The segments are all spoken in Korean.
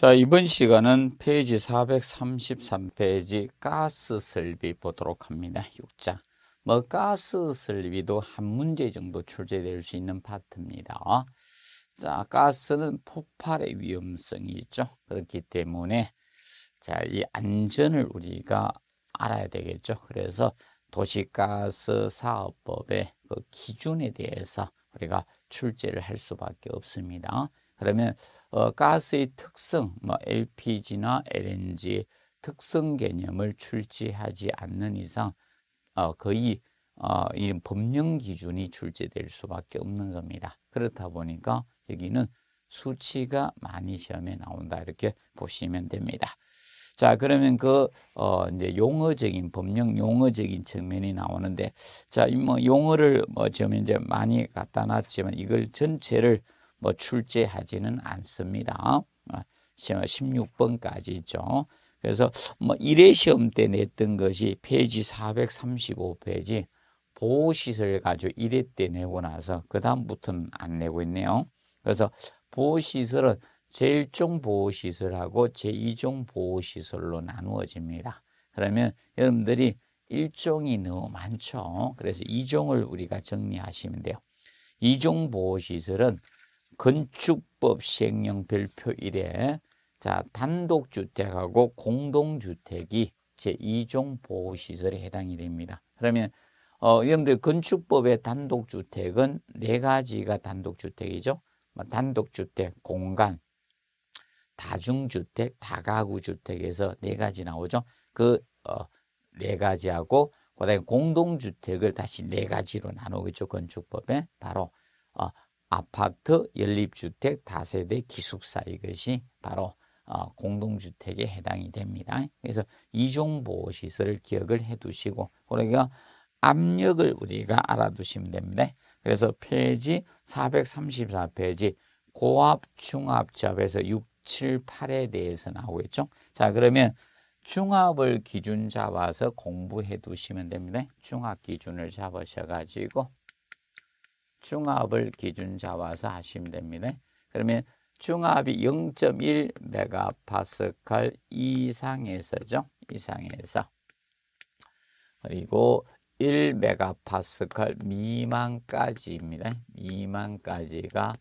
자, 이번 시간은 페이지 433페이지 가스 설비 보도록 합니다. 6장. 뭐 가스 설비도 한 문제 정도 출제될 수 있는 파트입니다. 자, 가스는 폭발의 위험성이 있죠. 그렇기 때문에 자, 이 안전을 우리가 알아야 되겠죠. 그래서 도시가스 사업법의 그 기준에 대해서 우리가 출제를 할 수밖에 없습니다. 그러면 어, 가스의 특성, 뭐 LPG나 LNG 특성 개념을 출제하지 않는 이상 어, 거의 어, 이 법령 기준이 출제될 수밖에 없는 겁니다. 그렇다 보니까 여기는 수치가 많이 시험에 나온다 이렇게 보시면 됩니다. 자 그러면 그 어, 이제 용어적인 법령 용어적인 측면이 나오는데 자뭐 용어를 뭐 지금 이제 많이 갖다 놨지만 이걸 전체를 뭐 출제하지는 않습니다. 16번까지죠. 아, 그래서 뭐 1회 시험 때 냈던 것이 페이지 435페이지 보호시설 가지고 1회 때 내고 나서 그 다음부터는 안 내고 있네요. 그래서 보호시설은 제1종 보호시설하고 제2종 보호시설로 나누어집니다. 그러면 여러분들이 1종이 너무 많죠. 그래서 2종을 우리가 정리하시면 돼요. 2종 보호시설은 건축법 시행령 별표 1에 자 단독주택하고 공동주택이 제2종 보호시설에 해당이 됩니다. 그러면 어, 여러분들 건축법의 단독주택은 네 가지가 단독주택이죠. 뭐 단독주택, 공간, 다중주택, 다가구주택에서 네 가지 나오죠. 그네 어, 네 가지하고 그다음에 공동주택을 다시 네 가지로 나누겠죠. 건축법에 바로 어, 아파트, 연립주택, 다세대, 기숙사 이것이 바로 어, 공동주택에 해당이 됩니다. 그래서 이종 보호시설을 기억을 해두시고 그러니까 압력을 우리가 알아두시면 됩니다. 그래서 페이지 434페이지 고압, 중압, 저에서 6, 7, 8에 대해서 나오겠죠. 자 그러면 중압을 기준 잡아서 공부해 두시면 됩니다. 중압 기준을 잡으셔가지고 중압을 기준 잡아서 하시면 됩니다. 그러면 중압이 0.1 메가파스칼 이상에서죠. 이상에서. 그리고 1 메가파스칼 미만까지입니다. 미만까지가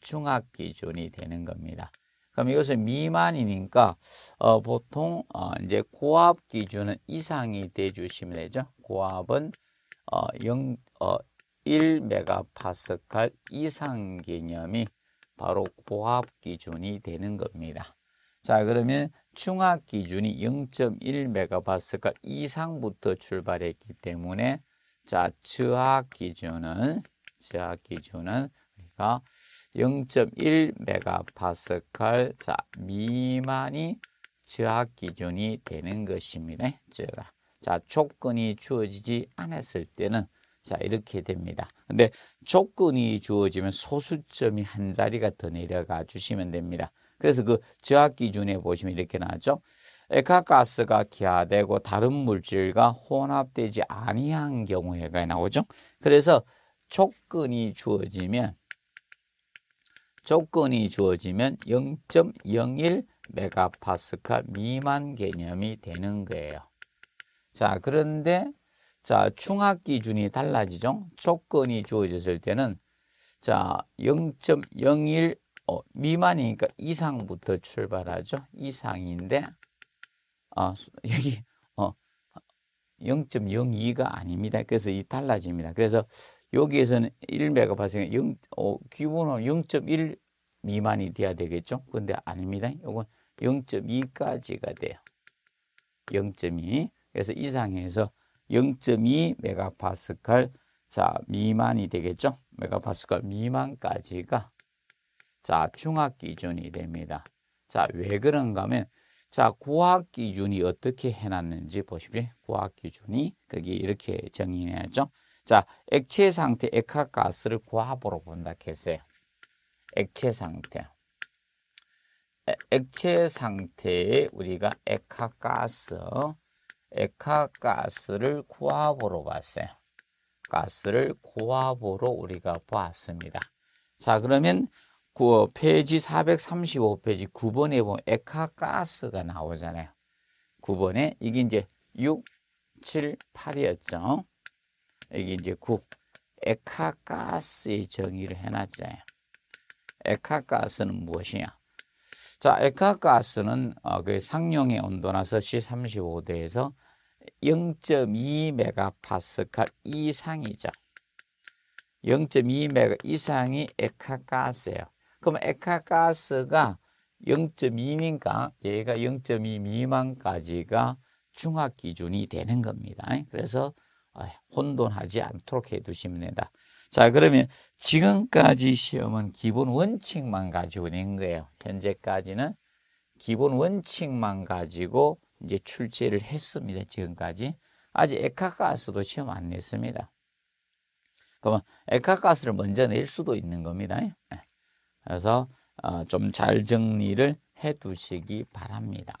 중압 기준이 되는 겁니다. 그럼 이것은 미만이니까 어, 보통 어, 이제 고압 기준은 이상이 돼 주시면 되죠. 고압은 어, 0, 어, 1메가파스칼 이상 개념이 바로 고압 기준이 되는 겁니다. 자, 그러면 중압 기준이 0.1메가파스칼 이상부터 출발했기 때문에 자, 저압 기준은 저압 기준은 우리가 0.1메가파스칼 자, 미만이 저압 기준이 되는 것입니다. 제가 자, 조건이 주어지지 않았을 때는 자 이렇게 됩니다. 근데 조건이 주어지면 소수점이 한 자리가 더 내려가 주시면 됩니다. 그래서 그저압 기준에 보시면 이렇게 나왔죠. 액화가스가 기화되고 다른 물질과 혼합되지 아니한 경우에가 나오죠. 그래서 조건이 주어지면 조건이 주어지면 0.01 메가파스칼 미만 개념이 되는 거예요. 자, 그런데 자, 중학 기준이 달라지죠. 조건이 주어졌을 때는 자, 0.01 어, 미만이니까 이상부터 출발하죠. 이상인데 아, 여기 어, 0.02가 아닙니다. 그래서 이 달라집니다. 그래서 여기에서는 1메가 발생 0 어, 기본은 0.1 미만이 돼야 되겠죠. 근데 아닙니다. 이건 0.2까지가 돼요. 0.2. 그래서 이상해서 0.2 메가파스칼 자 미만이 되겠죠. 메가파스칼 미만까지가 자 중학 기준이 됩니다. 자왜 그런가 하면 자 고학 기준이 어떻게 해놨는지 보십시오. 고학 기준이 거기 이렇게 정의해야죠. 자 액체 상태 액화가스를 고압으로 본다 했어요. 액체 상태. 액체 상태에 우리가 액화가스 에카 가스를 고압으로 봤어요. 가스를 고압으로 우리가 보았습니다. 자 그러면 페이지 435페이지 9번에 보면 액화가스가 나오잖아요. 9번에 이게 이제 6, 7, 8이었죠. 이게 이제 9. 액화가스의 정의를 해놨잖아요. 액화가스는 무엇이냐? 자, 액화가스는 어, 그 상용의 온도나서 C35도에서 0.2메가파스칼 이상이죠. 0.2메가 이상이 액화가스예요. 그럼 액화가스가 0.2니까 얘가 0.2 미만까지가 중합 기준이 되는 겁니다. 그래서 어, 혼돈하지 않도록 해두시면 된다. 자, 그러면 지금까지 시험은 기본 원칙만 가지고 낸 거예요. 현재까지는 기본 원칙만 가지고 이제 출제를 했습니다. 지금까지. 아직 에카가스도 시험 안 냈습니다. 그러면 에카가스를 먼저 낼 수도 있는 겁니다. 예. 그래서 어, 좀잘 정리를 해 두시기 바랍니다.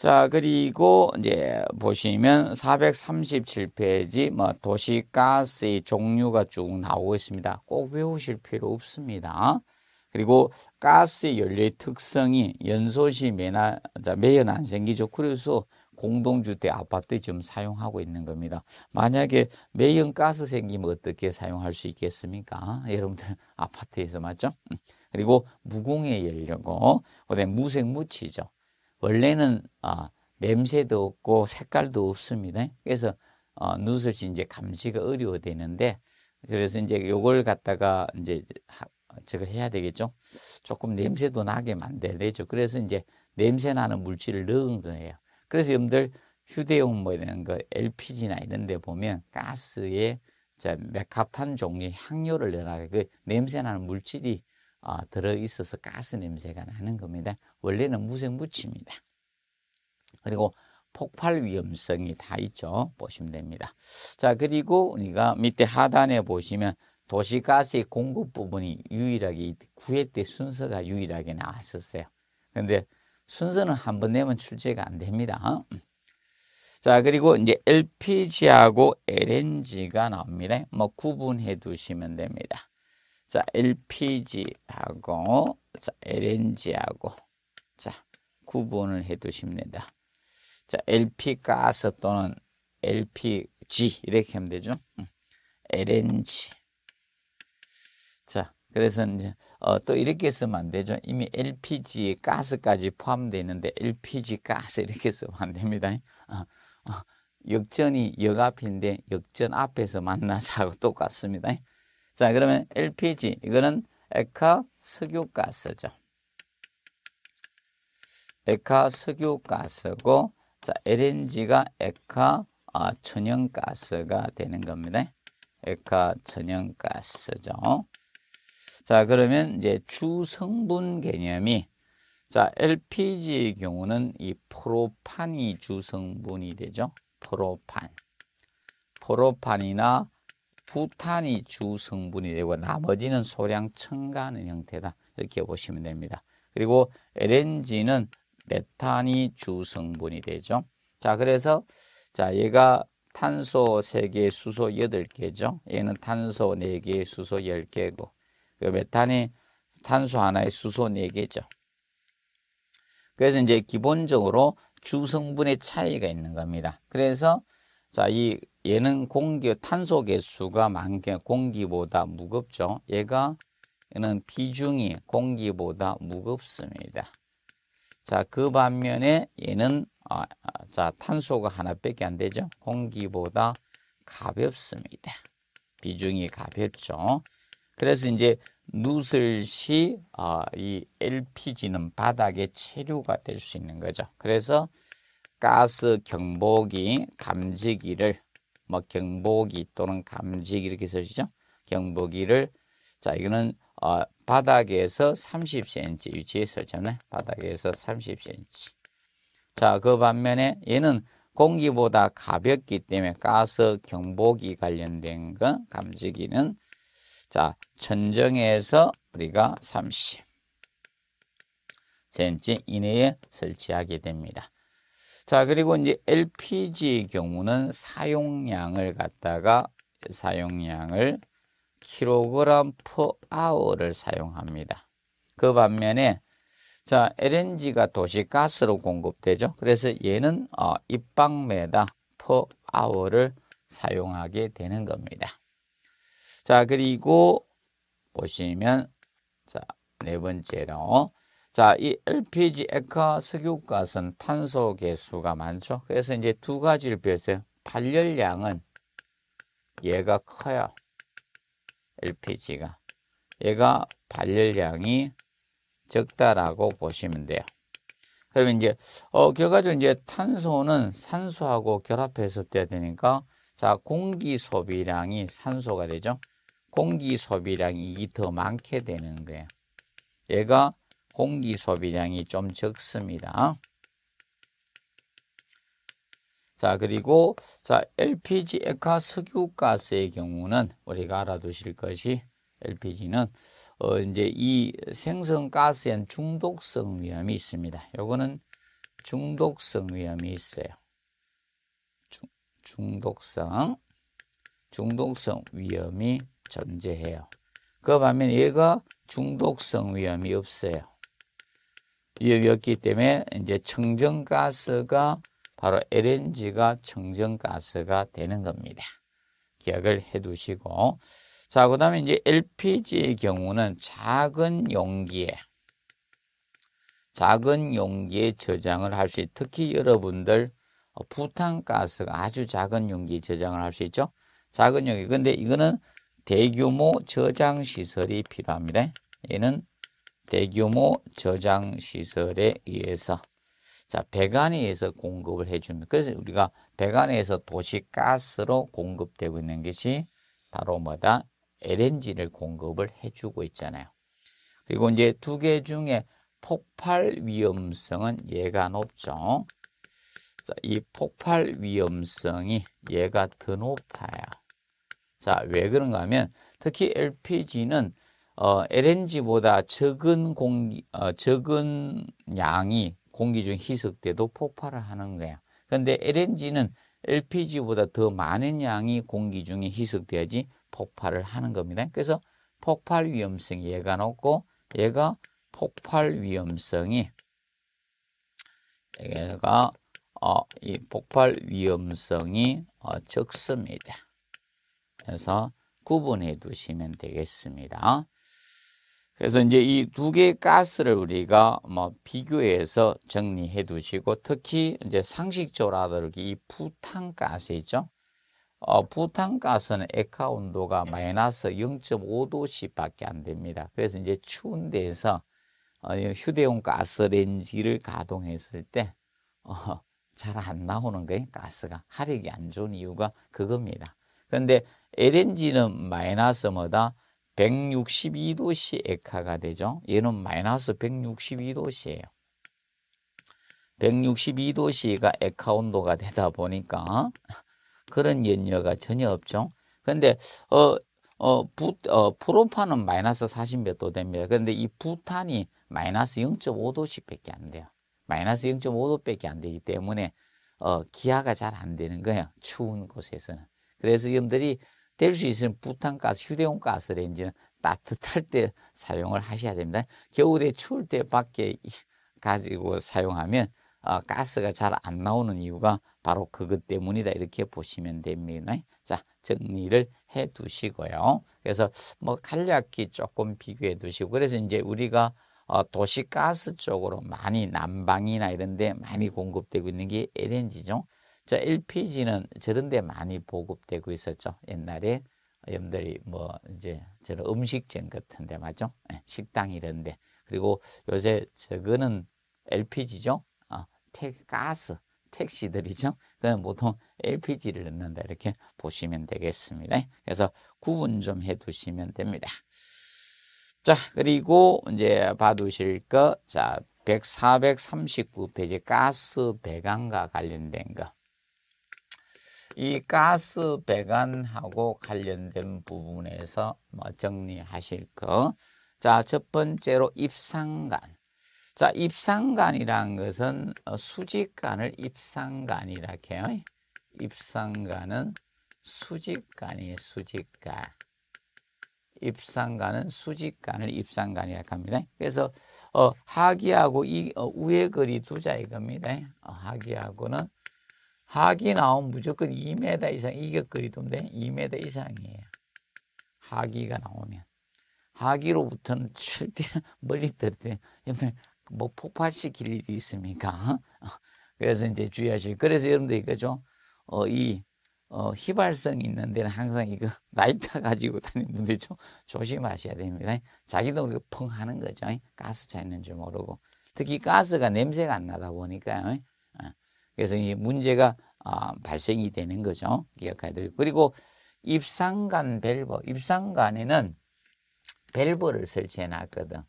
자, 그리고 이제 보시면 437페이지 뭐 도시가스의 종류가 쭉 나오고 있습니다. 꼭 외우실 필요 없습니다. 그리고 가스의 연료의 특성이 연소시 매나, 자, 매연 안 생기죠. 그래서 공동주택 아파트 지금 사용하고 있는 겁니다. 만약에 매연 가스 생기면 어떻게 사용할 수 있겠습니까? 여러분들 아파트에서 맞죠? 그리고 무공해 연료고, 그다음에 무색무취죠. 원래는 어, 냄새도 없고 색깔도 없습니다. 그래서 어, 누설이 이제 감지가 어려워되는데 그래서 이제 요걸 갖다가 이제 하, 제가 해야 되겠죠. 조금 냄새도 나게 만들어야 되죠. 그래서 이제 냄새 나는 물질을 넣은 거예요. 그래서 여러분들 휴대용 뭐 이런 거 LPG나 이런 데 보면 가스에 자, 메카탄 종류 향료를 내놔. 그 냄새 나는 물질이 어, 들어 있어서 가스 냄새가 나는 겁니다. 원래는 무생무치입니다. 그리고 폭발 위험성이 다 있죠. 보시면 됩니다. 자, 그리고 우리가 밑에 하단에 보시면 도시가스의 공급 부분이 유일하게 구회때 순서가 유일하게 나왔었어요. 근데 순서는 한 번 내면 출제가 안 됩니다. 자, 그리고 이제 LPG하고 LNG가 나옵니다. 뭐 구분해 두시면 됩니다. 자, LPG하고 자, LNG하고 자, 구분을 해 두십니다. 자, LP 가스 또는 LPG 이렇게 하면 되죠. LNG. 자, 그래서 이제 어, 또 이렇게 쓰면 안 되죠. 이미 LPG 가스까지 포함되어 있는데 LPG 가스 이렇게 쓰면 안 됩니다. 어, 어, 역전이 역 앞인데 역전 앞에서 만나자고 똑같습니다. 자, 그러면 LPG 이거는 액화 석유가스죠. 액화 석유가스고 자, LNG가 액화 아, 천연가스가 되는 겁니다. 액화 천연가스죠. 자, 그러면 이제 주성분 개념이 자, LPG의 경우는 이 프로판이 주성분이 되죠. 프로판. 프로판이나 부탄이 주 성분이 되고 나머지는 소량 첨가하는 형태다. 이렇게 보시면 됩니다. 그리고 LNG는 메탄이 주 성분이 되죠. 자, 그래서 자, 얘가 탄소 3개, 수소 8개죠. 얘는 탄소 4개, 수소 10개고. 그 메탄이 탄소 하나에 수소 4개죠. 그래서 이제 기본적으로 주성분의 차이가 있는 겁니다. 그래서 자, 이 얘는 공기 탄소 개수가 많게 공기보다 무겁죠. 얘가 얘는 비중이 공기보다 무겁습니다. 자, 그 반면에 얘는 아, 아 자, 탄소가 하나밖에 안 되죠. 공기보다 가볍습니다. 비중이 가볍죠. 그래서 이제 누슬시 어, 아, 이 LPG는 바닥에 체류가 될 수 있는 거죠. 그래서 가스 경보기 감지기를 뭐 경보기 또는 감지기 이렇게 쓰시죠. 경보기를 자 이거는 어, 바닥에서 30cm 위치에 설치하네. 바닥에서 30cm. 자, 그 반면에 얘는 공기보다 가볍기 때문에 가스 경보기 관련된 거 감지기는 자, 천정에서 우리가 30cm 이내에 설치하게 됩니다. 자, 그리고 이제 LPG의 경우는 사용량을 갖다가 사용량을 킬로그램 퍼 아워를 사용합니다. 그 반면에 자, LNG가 도시가스로 공급되죠. 그래서 얘는 어, 입방매다 퍼 아워를 사용하게 되는 겁니다. 자, 그리고 보시면 자, 네 번째로 자, 이 LPG 액화 석유가스는 탄소 개수가 많죠. 그래서 이제 두 가지를 비교어요 발열량은 얘가 커요. LPG가. 얘가 발열량이 적다라고 보시면 돼요. 그러면 이제 어 결과적으로 이제 탄소는 산소하고 결합해서 떼야 되니까 자 공기 소비량이 산소가 되죠. 공기 소비량이 더 많게 되는 거예요. 얘가 공기 소비량이 좀 적습니다. 자, 그리고 자, LPG 액화 석유가스의 경우는 우리가 알아두실 것이 LPG는 어 이제 이 생성가스엔 중독성 위험이 있습니다. 요거는 중독성 위험이 있어요. 중, 중독성 중독성 위험이 존재해요. 그 반면 얘가 중독성 위험이 없어요. 위협이었기 때문에 이제 청정가스가 바로 LNG가 청정가스가 되는 겁니다. 기억을 해 두시고. 자, 그 다음에 이제 LPG의 경우는 작은 용기에, 작은 용기에 저장을 할 수, 있, 특히 여러분들 부탄가스가 아주 작은 용기 저장을 할 수 있죠. 작은 용기. 근데 이거는 대규모 저장 시설이 필요합니다. 얘는 대규모 저장 시설에 의해서 자, 배관에서 공급을 해줍니다. 그래서 우리가 배관에서 도시가스로 공급되고 있는 것이 바로 뭐다? LNG를 공급을 해주고 있잖아요. 그리고 이제 두 개 중에 폭발 위험성은 얘가 높죠. 자, 이 폭발 위험성이 얘가 더 높아요. 자, 왜 그런가 하면 특히 LPG는 어, LNG보다 적은 공기, 어, 적은 양이 공기 중 희석돼도 폭발을 하는 거야. 그런데 LNG는 LPG보다 더 많은 양이 공기 중에 희석돼야지 폭발을 하는 겁니다. 그래서 폭발 위험성이 얘가 높고 얘가 폭발 위험성이 얘가 어, 이 폭발 위험성이 어, 적습니다. 그래서 구분해 두시면 되겠습니다. 그래서 이제 이 두 개의 가스를 우리가 뭐 비교해서 정리해 두시고 특히 이제 상식적으로 하도록 이 부탄가스 있죠. 어, 부탄가스는 액화 온도가 마이너스 0.5도씨 밖에 안 됩니다. 그래서 이제 추운 데에서 어, 휴대용 가스렌지를 가동했을 때 어, 잘 안 나오는 거예요. 가스가. 하력이 안 좋은 이유가 그겁니다. 그런데 LNG는 마이너스 뭐다? 162도씨 에카가 되죠. 얘는 마이너스 162도씨예요. 162도씨가 에카 온도가 되다 보니까 그런 연료가 전혀 없죠. 근데 어, 어, 부, 어 프로판은 마이너스 40몇 도 됩니다. 그런데 이 부탄이 마이너스 0.5도씩밖에 안 돼요. 마이너스 0.5도밖에 안 되기 때문에 어, 기아가 잘 안 되는 거예요. 추운 곳에서는. 그래서 여러분들이 될수 있으면 부탄가스, 휴대용 가스레인지는 따뜻할 때 사용을 하셔야 됩니다. 겨울에 추울 때 밖에 가지고 사용하면 어, 가스가 잘 안 나오는 이유가 바로 그것 때문이다 이렇게 보시면 됩니다. 자 정리를 해 두시고요. 그래서 뭐 간략히 조금 비교해 두시고 그래서 이제 우리가 어, 도시가스 쪽으로 많이 난방이나 이런 데 많이 공급되고 있는 게 LNG죠. 자, LPG는 저런 데 많이 보급되고 있었죠. 옛날에 여러분들이 뭐 이제 저런 음식점 같은 데 맞죠? 예, 식당 이런 데. 그리고 요새 저거는 LPG죠. 아, 택, 가스, 택시들이죠. 그건 보통 LPG를 넣는다 이렇게 보시면 되겠습니다. 예, 그래서 구분 좀 해두시면 됩니다. 자, 그리고 이제 봐두실 거, 자, 1 439페이지 가스 배관과 관련된 거. 이 가스 배관하고 관련된 부분에서 뭐 정리하실 거. 자, 첫 번째로 입상간 자, 입상간이란 것은 어, 수직간을입상간이라고 해요. 입상간은수직간이에요수직간입상간은수직간을입상간이라고 합니다. 그래서 어, 하기하고 이 어, 우의 거리 두자이 겁니다. 어, 하기하고는 하기 나오면 무조건 2m 이상 이격거리던데 2m 이상이에요. 하기가 나오면. 하기로부터는 절대 멀리 떨어져요. 뭐 폭발시킬 일이 있습니까? 그래서 이제 주의하실. 그래서 여러분들 이거죠. 어, 이 어, 휘발성 있는 데는 항상 이거 라이터 가지고 다니는 분들 좀 조심하셔야 됩니다. 자기도 모르게 펑 하는 거죠. 가스 차 있는 줄 모르고. 특히 가스가 냄새가 안 나다 보니까요. 어. 그래서 이 문제가 아, 발생이 되는 거죠. 기억해야 되고 그리고 입상관 밸브, 입상관에는 밸브를 설치해 놨거든.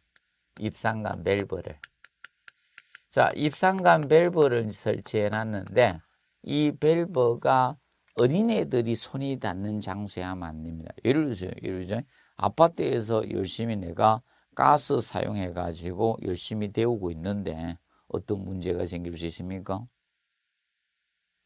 입상관 밸브를. 자, 입상관 밸브를 설치해 놨는데 이 밸브가 어린애들이 손이 닿는 장소야만면안 됩니다. 예를 들어 예를 들어 아파트에서 열심히 내가 가스 사용해 가지고 열심히 데우고 있는데 어떤 문제가 생길 수 있습니까?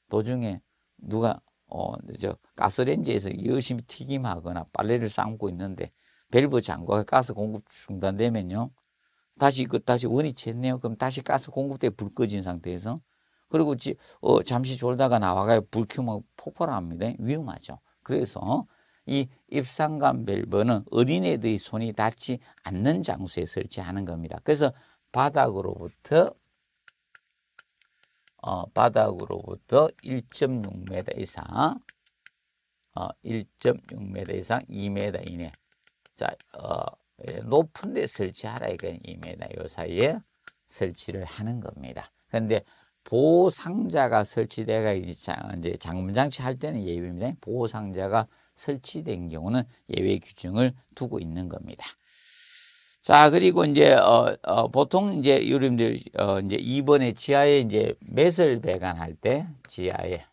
도중에 누가 어, 저 가스레인지에서 열심히 튀김하거나 빨래를 삶고 있는데 밸브 잠과 가스 공급 중단되면요. 다시 그 다시 원위치 했네요. 그럼 다시 가스 공급대 불 꺼진 상태에서 그리고 지, 어, 잠시 졸다가 나와가요 불 켜면 폭발합니다. 위험하죠. 그래서 이 입상관 밸브는 어린애들이 손이 닿지 않는 장소에 설치하는 겁니다. 그래서 바닥으로부터 어, 바닥으로부터 1.6m 이상 어, 1.6m 이상 2m 이내 자, 어, 높은 데 설치하라 이건 2m 요 사이에 설치를 하는 겁니다. 그런데 보호상자가 설치되가 이제 장문장치 할 때는 예외입니다. 보호상자가 설치된 경우는 예외 규정을 두고 있는 겁니다. 자, 그리고 이제, 어, 어, 보통 이제 유림들 어, 이제 2번에 지하에 이제 매설 배관할 때, 지하에,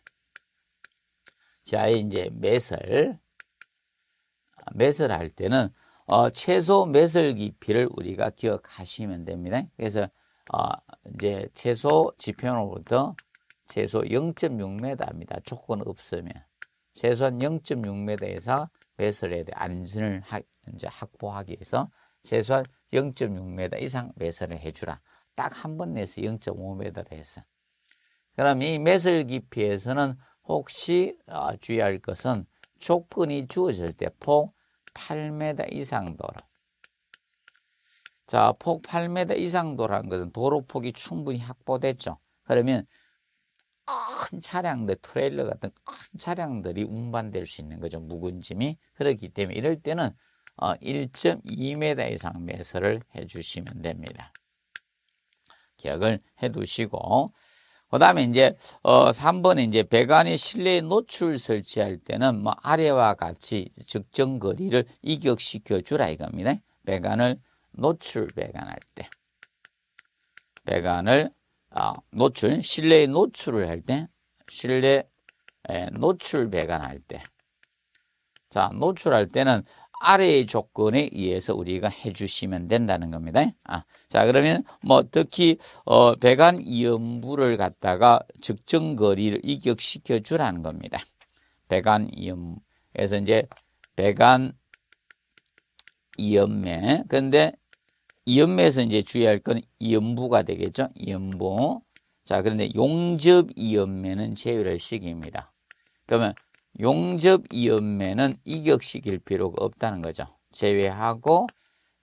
지하에 이제 매설, 매설할 때는, 어, 최소 매설 깊이를 우리가 기억하시면 됩니다. 그래서, 어, 이제 최소 지표로부터 최소 0.6m입니다. 조건 없으면. 최소한 0.6m에서 매설에 대한 안전을 하, 이제 확보하기 위해서 최소한 0.6m 이상 매설을 해주라. 딱 한 번 내서 0.5m를 해서. 그럼 이 매설 깊이에서는 혹시 어, 주의할 것은 조건이 주어질 때 폭 8m 이상 도로. 자, 폭 8m 이상 도로라는 것은 도로 폭이 충분히 확보됐죠. 그러면 큰 차량들, 트레일러 같은 큰 차량들이 운반될 수 있는 거죠. 묵은 짐이. 그렇기 때문에 이럴 때는 1.2m 어, 이상 매설을 해주시면 됩니다. 기억을 해두시고 그 다음에 이제 3번에 어, 이제 배관의 실내 노출 설치할 때는 뭐 아래와 같이 측정 거리를 이격시켜 주라 이겁니다. 배관을 노출 배관할 때 배관을 아, 노출 실내 에 노출을 할 때 실내 에, 노출 배관할 때 자, 노출할 때는 아래의 조건에 의해서 우리가 해주시면 된다는 겁니다. 아, 자 그러면 뭐 특히 어, 배관 이염부를 갖다가 적정 거리를 이격시켜 주라는 겁니다. 배관 이염 그래서 이제 배관 이염매 근데 이염매에서 이제 주의할 건 이염부가 되겠죠. 이염부 자 그런데 용접 이염매는 제외를 시킵니다. 그러면 용접 이음매는 이격시킬 필요가 없다는 거죠. 제외하고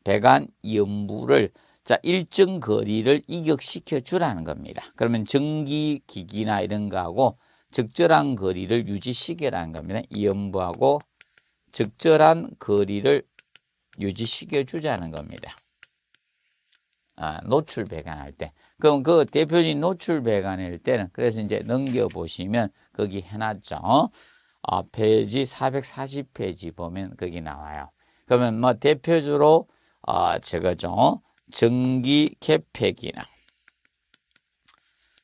배관 이음부를 자 일정 거리를 이격시켜 주라는 겁니다. 그러면 전기기기나 이런 거하고 적절한 거리를 유지시켜라는 겁니다. 이음부하고 적절한 거리를 유지시켜 주자는 겁니다. 아, 노출 배관할 때. 그럼 그 대표적인 노출 배관일 때는 그래서 이제 넘겨보시면 거기 해놨죠. 어, 페이지 440페이지 보면 거기 나와요. 그러면 뭐 대표적으로 아, 어, 저거죠. 전기 개폐기나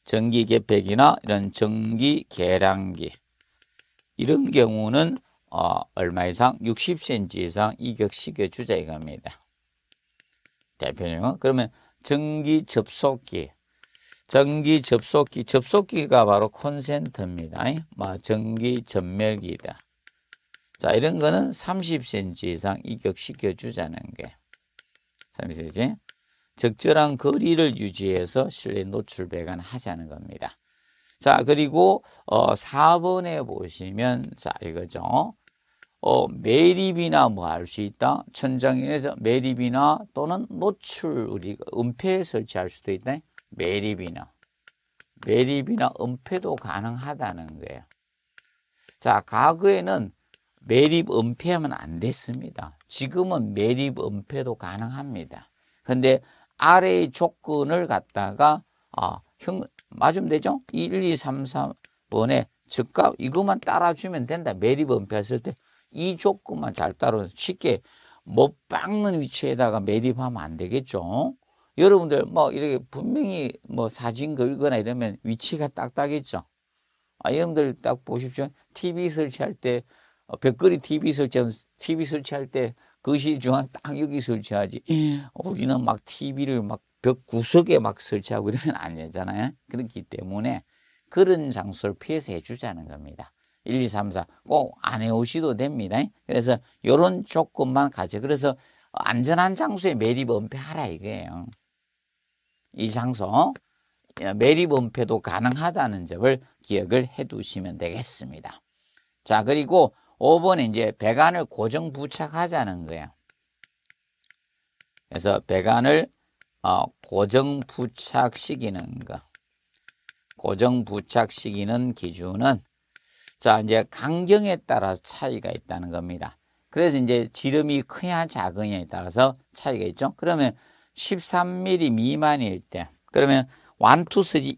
전기 개폐기나 이런 전기 계량기 이런 경우는 어, 얼마 이상 60cm 이상 이격식의 주자 이겁니다. 대표적인 그러면 전기 접속기 전기 접속기, 접속기가 바로 콘센트입니다. 전기 전멸기다. 자, 이런 거는 30cm 이상 이격시켜 주자는 게. 30cm. 적절한 거리를 유지해서 실내 노출 배관 하자는 겁니다. 자, 그리고 어 4번에 보시면 자, 이거죠. 어, 매립이나 뭐 할 수 있다. 천장에서 매립이나 또는 노출 우리 그 은폐 설치할 수도 있다. 매립이나 매립이나 은폐도 가능하다는 거예요. 자, 과거에는 매립 은폐하면 안 됐습니다. 지금은 매립 은폐도 가능합니다. 근데 아래의 조건을 갖다가 아, 형 맞으면 되죠? 1, 2, 3, 4번에 즉각 이것만 따라주면 된다. 매립 은폐했을 때 이 조건만 잘 따로 쉽게 못 박는 위치에다가 매립하면 안 되겠죠? 여러분들 뭐 이렇게 분명히 뭐 사진 걸거나 이러면 위치가 딱딱했죠 아, 여러분들 딱 보십시오. TV 설치할 때 어, 벽걸이 TV 설치하면 TV 설치할 때 그것이 중앙 딱 여기 설치하지. 예. 우리는 막 TV를 막 벽 구석에 막 설치하고 이러면 안 되잖아요. 그렇기 때문에 그런 장소를 피해서 해주자는 겁니다. 1, 2, 3, 4꼭 안 해오셔도 됩니다. 그래서 이런 조건만 가져. 그래서 안전한 장소에 매립 은폐하라 이거예요. 이 장소 예, 매립은폐도 가능하다는 점을 기억을 해두시면 되겠습니다. 자 그리고 5번 이제 배관을 고정 부착하자는 거예요. 그래서 배관을 어, 고정 부착시키는 거. 고정 부착시키는 기준은 자 이제 강경에 따라서 차이가 있다는 겁니다. 그래서 이제 지름이 크냐 작으냐에 따라서 차이가 있죠. 그러면 13mm 미만일 때 그러면 1, 2, 3,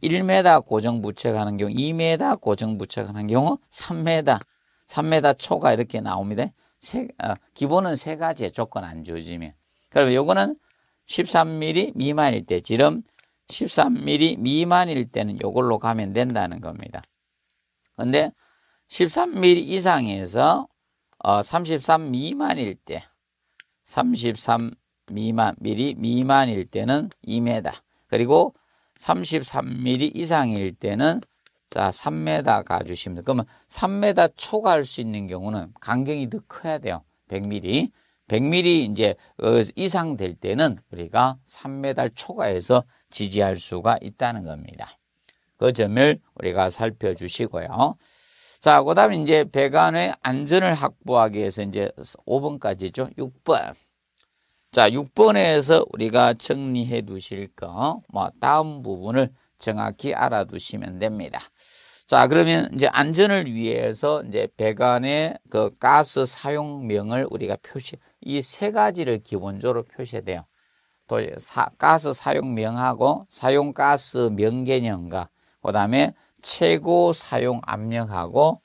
1m 고정 부착하는 경우 2m 고정 부착하는 경우 3m 3m 초가 이렇게 나옵니다. 세, 어, 기본은 세 가지의 조건 안 주어지면 그러면 요거는 13mm 미만일 때 지름 13mm 미만일 때는 요걸로 가면 된다는 겁니다. 근데 13mm 이상에서 어, 33 미만일 때33 m m 미만, 미리 미만일 때는 2m. 그리고 33mm 이상일 때는 자, 3m 가주시면 돼요. 그러면 3m 초과할 수 있는 경우는 간격이 더 커야 돼요. 100mm. 100mm 이제 어, 이상 될 때는 우리가 3m 초과해서 지지할 수가 있다는 겁니다. 그 점을 우리가 살펴주시고요. 자, 그 다음에 이제 배관의 안전을 확보하기 위해서 이제 5번까지죠. 6번. 자, 6번에서 우리가 정리해 두실 거, 뭐, 다음 부분을 정확히 알아두시면 됩니다. 자, 그러면 이제 안전을 위해서 이제 배관의 그 가스 사용명을 우리가 표시, 이 세 가지를 기본적으로 표시해야 돼요. 또 사, 가스 사용명하고 사용가스 명개념과 그 다음에 최고 사용 압력하고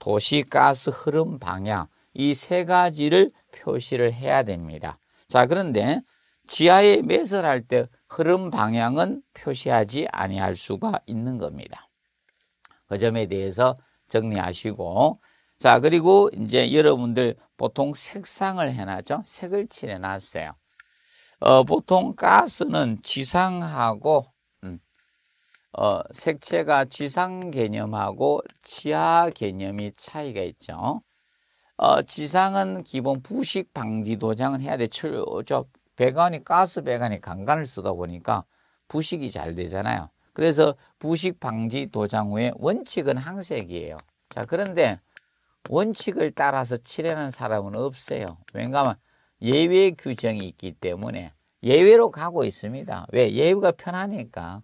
도시가스 흐름 방향 이 세 가지를 표시를 해야 됩니다. 자, 그런데 지하에 매설할 때 흐름 방향은 표시하지 아니할 수가 있는 겁니다. 그 점에 대해서 정리하시고 자, 그리고 이제 여러분들 보통 색상을 해놨죠? 색을 칠해놨어요. 어, 보통 가스는 지상하고 음, 어, 색채가 지상 개념하고 지하 개념이 차이가 있죠. 어, 지상은 기본 부식 방지 도장을 해야 돼. 철, 저 배관이 가스 배관이 강간을 쓰다 보니까 부식이 잘 되잖아요. 그래서 부식 방지 도장 후에 원칙은 항색이에요. 자 그런데 원칙을 따라서 칠하는 사람은 없어요. 왜냐하면 예외 규정이 있기 때문에 예외로 가고 있습니다. 왜? 예외가 편하니까.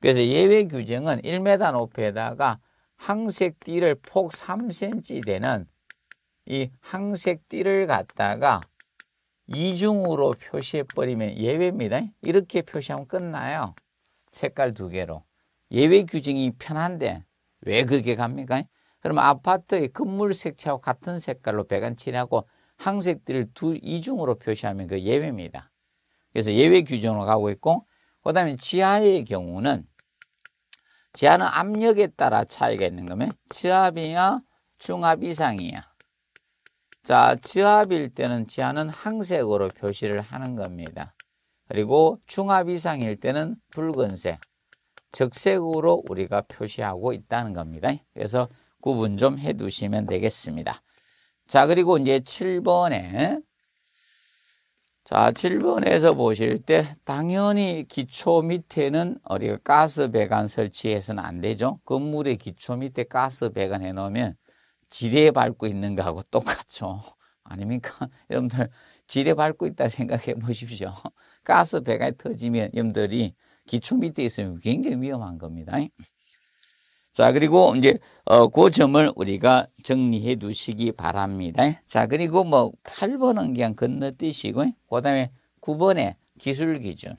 그래서 예외 규정은 1m 높이에다가 항색 띠를 폭 3cm 되는 이 항색 띠를 갖다가 이중으로 표시해 버리면 예외입니다. 이렇게 표시하면 끝나요. 색깔 두 개로. 예외 규정이 편한데 왜 그렇게 갑니까? 그럼 아파트의 건물 색채와 같은 색깔로 배관 칠하고 항색들을 두 이중으로 표시하면 그 예외입니다. 그래서 예외 규정으로 가고 있고 그다음에 지하의 경우는 지하는 압력에 따라 차이가 있는 거면 지압이야 중압 이상이야. 자, 지압일 때는 지하는 항색으로 표시를 하는 겁니다. 그리고 중압 이상일 때는 붉은색, 적색으로 우리가 표시하고 있다는 겁니다. 그래서 구분 좀 해두시면 되겠습니다. 자, 그리고 이제 7번에 자, 7번에서 보실 때 당연히 기초 밑에는 우리가 가스 배관 설치해서는 안 되죠. 건물의 기초 밑에 가스 배관 해놓으면 지뢰 밟고 있는 거하고 똑같죠. 아닙니까? 여러분들 지뢰 밟고 있다 생각해 보십시오. 가스 배가 터지면 여러분들이 기초 밑에 있으면 굉장히 위험한 겁니다. 자, 그리고 이제 어, 그 점을 우리가 정리해 두시기 바랍니다. 자, 그리고 뭐 8번은 그냥 건너뛰시고 그다음에 9번에 기술 기준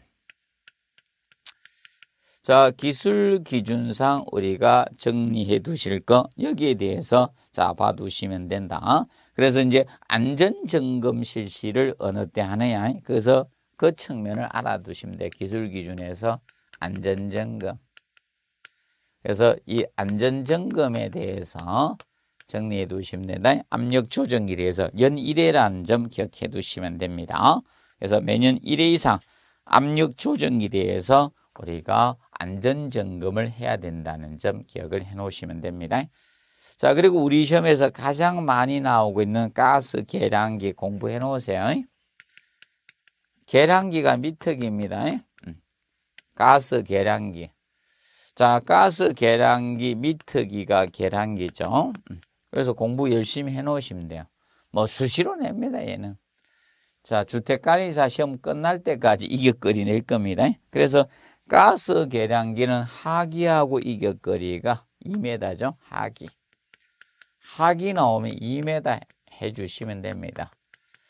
자, 기술 기준상 우리가 정리해 두실 거 여기에 대해서 자, 봐 두시면 된다. 그래서 이제 안전 점검 실시를 어느 때 하느냐. 그래서 그 측면을 알아두시면 돼. 기술 기준에서 안전 점검. 그래서 이 안전 점검에 대해서 정리해 두시면 된다. 압력 조정에 대해서 연 1회라는 점 기억해 두시면 됩니다. 그래서 매년 1회 이상 압력 조정에 대해서 우리가 안전점검을 해야 된다는 점 기억을 해 놓으시면 됩니다. 자 그리고 우리 시험에서 가장 많이 나오고 있는 가스 계량기 공부해 놓으세요. 계량기가 미터기입니다. 음. 가스 계량기. 자 가스 계량기 미터기가 계량기죠. 음. 그래서 공부 열심히 해 놓으시면 돼요. 뭐 수시로 냅니다 얘는. 자 주택관리사 시험 끝날 때까지 이격거리 낼 겁니다. 그래서 가스 계량기는 하기하고 이격거리가 2m죠. 하기. 하기 나오면 2m 해주시면 됩니다.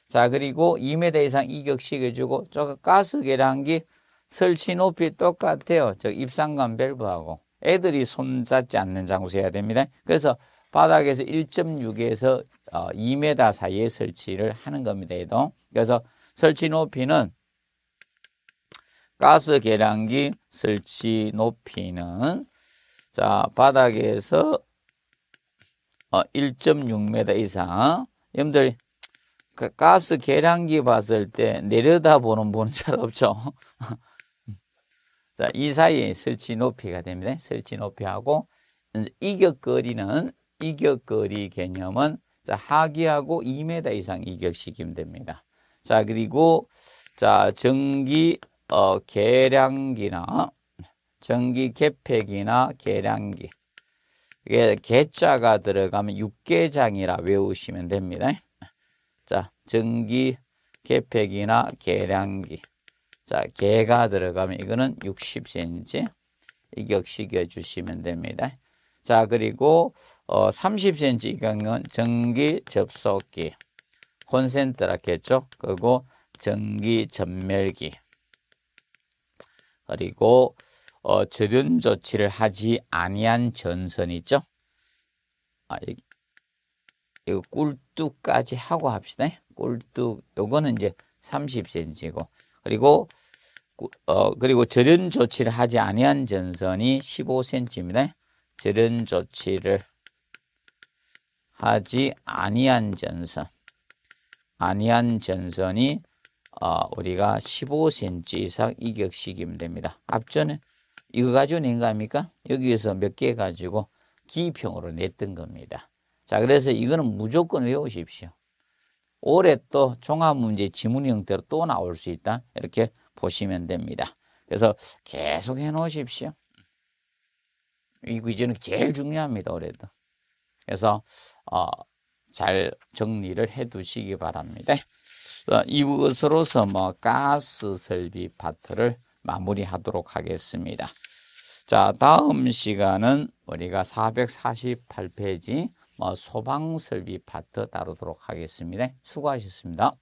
자 그리고 2m 이상 이격시켜주고 저 가스 계량기 설치 높이 똑같아요. 저 입상관 밸브하고 애들이 손잡지 않는 장소해야 됩니다. 그래서 바닥에서 1.6에서 2m 어, 사이에 설치를 하는 겁니다. 이동. 그래서 설치 높이는 가스 계량기 설치 높이는 자 바닥에서 어, 1.6m 이상 여러분들 그 가스 계량기 봤을 때 내려다보는 분은 잘 없죠 자, 이 사이에 설치 높이가 됩니다 설치 높이하고 이격거리는 이격거리 개념은 자, 하기하고 2m 이상 이격시키면 됩니다 자 그리고 자 전기 어, 계량기나 전기 개폐기나 계량기 이게 개자가 들어가면 육개장이라 외우시면 됩니다. 자, 전기 개폐기나 계량기 자, 개가 들어가면 이거는 60cm 이격시켜 주시면 됩니다. 자, 그리고 어, 30cm 이격은 전기 접속기 콘센트라겠죠. 그리고 전기 전멸기 그리고 어, 절연 조치를 하지 아니한 전선 이죠 아, 여기. 이거 꿀뚝까지 하고 합시다. 꿀뚝 요거는 이제 30cm고 그리고 어 그리고 절연 조치를 하지 아니한 전선이 15cm입니다. 절연 조치를 하지 아니한 전선 아니한 전선이 어, 우리가 15cm 이상 이격식키면 됩니다. 앞전에 이거 가지고 낸 거 아닙니까? 여기에서 몇 개 가지고 기평으로 냈던 겁니다. 자, 그래서 이거는 무조건 외우십시오. 올해 또 종합문제 지문 형태로 또 나올 수 있다. 이렇게 보시면 됩니다. 그래서 계속 해 놓으십시오. 이거 이제는 제일 중요합니다. 올해도. 그래서 어, 잘 정리를 해 두시기 바랍니다. 어, 이것으로서 뭐 가스 설비 파트를 마무리하도록 하겠습니다. 자, 다음 시간은 우리가 448페이지 뭐 소방 설비 파트 다루도록 하겠습니다. 수고하셨습니다.